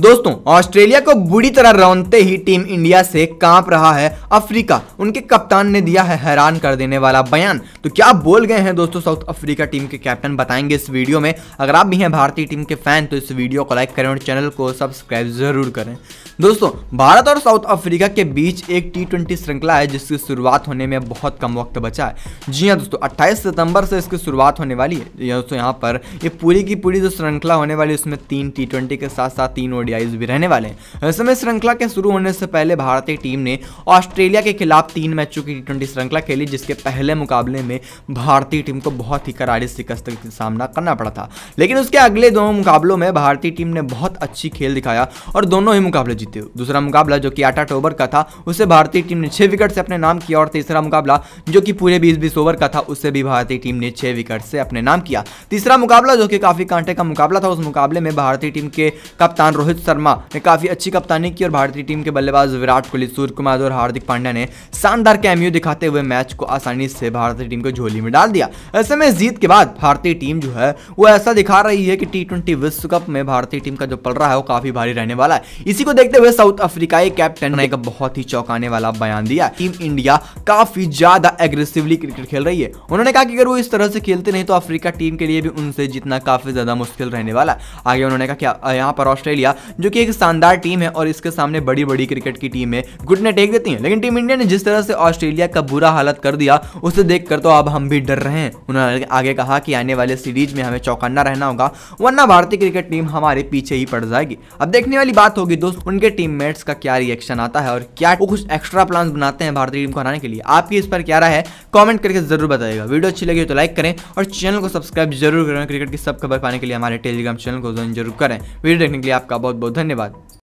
दोस्तों ऑस्ट्रेलिया को बुरी तरह रौनते ही टीम इंडिया से कांप रहा है अफ्रीका उनके कप्तान ने दिया है हैरान कर देने वाला बयान तो क्या बोल गए हैं दोस्तों साउथ अफ्रीका टीम के कैप्टन बताएंगे इस वीडियो में अगर आप भी हैं भारतीय टीम के फैन तो इस वीडियो को लाइक करें और चैनल को सब्सक्राइब जरूर करें दोस्तों भारत और साउथ अफ्रीका के बीच एक टी श्रृंखला है जिसकी शुरुआत होने में बहुत कम वक्त बचा है जी हाँ दोस्तों अट्ठाईस सितंबर से इसकी शुरुआत होने वाली है दोस्तों यहाँ पर ये पूरी की पूरी जो श्रृंखला होने वाली है उसमें तीन टी के साथ साथ तीन ओडियाईज भी रहने वाले हैं समय श्रृंखला के शुरू होने से पहले भारतीय टीम ने ऑस्ट्रेलिया के खिलाफ तीन मैचों की टी श्रृंखला खेली जिसके पहले मुकाबले में भारतीय टीम को बहुत ही करारी शिकस्त का सामना करना पड़ा था लेकिन उसके अगले दोनों मुकाबलों में भारतीय टीम ने बहुत अच्छी खेल दिखाया और दोनों ही मुकाबले जीते दूसरा मुकाबला जो कि आठ आठ ओवर का था उसे भारतीय टीम ने छह विकेट से अपने नाम किया और तीसरा मुकाबला जो कि पूरे बीस बीस ओवर का था उसे भी भारतीय टीम ने छह विकेट से अपने नाम किया तीसरा मुकाबला जो कि काफी कांटे का मुकाबला था उस मुकाबले में भारतीय टीम के कप्तान रोहित रोहित शर्मा ने काफी अच्छी कप्तानी की और भारतीय टीम के बल्लेबाज विराट कोहली सूर्य कुमार और हार्दिक पांड्या ने शानदार कैमियो दिखाते हुए मैच को आसानी से भारतीय टीम को झोली में डाल दिया ऐसे में जीत के बाद भारतीय टीम जो है वो ऐसा दिखा रही है कि टी विश्व कप में भारतीय टीम का जो पल रहा है वो काफी भारी रहने वाला है इसी को देखते हुए साउथ अफ्रीकाई कैप्टन ने एक बहुत ही चौंकाने वाला बयान दिया टीम इंडिया काफी ज्यादा एग्रेसिवली क्रिकेट खेल रही है उन्होंने कहा कि अगर वो इस तरह से खेलते नहीं तो अफ्रीका टीम के लिए भी उनसे जीतना काफी ज्यादा मुश्किल रहने वाला आगे उन्होंने कहा कि यहाँ पर ऑस्ट्रेलिया जो कि एक शानदार टीम है और इसके सामने बड़ी बड़ी क्रिकेट की टीम टीमें घुटने टेक देती है लेकिन टीम इंडिया ने जिस तरह से ऑस्ट्रेलिया का बुरा हालत कर दिया उसे देख तो अब हम भी डर रहे हैं उन्होंने आगे कहा कि आने वाले सीरीज में हमें चौकन्ना रहना होगा वरना भारतीय क्रिकेट टीम हमारे पीछे ही पड़ जाएगी अब देखने वाली बात होगी दोस्त उनके टीममेट्स का क्या रिएक्शन आता है और क्या वो कुछ एक्स्ट्रा प्लान बनाते हैं भारतीय टीम को हराने के लिए आपकी इस पर क्या राय है कमेंट करके जरूर बताएगा वीडियो अच्छी लगी तो लाइक करें और चैनल को सब्सक्राइब जरूर करें क्रिकेट की सब खबर पाने के लिए हमारे टेलीग्राम चैनल को ज्वाइन जरूर करें वीडियो देखने के लिए आपका बहुत बहुत धन्यवाद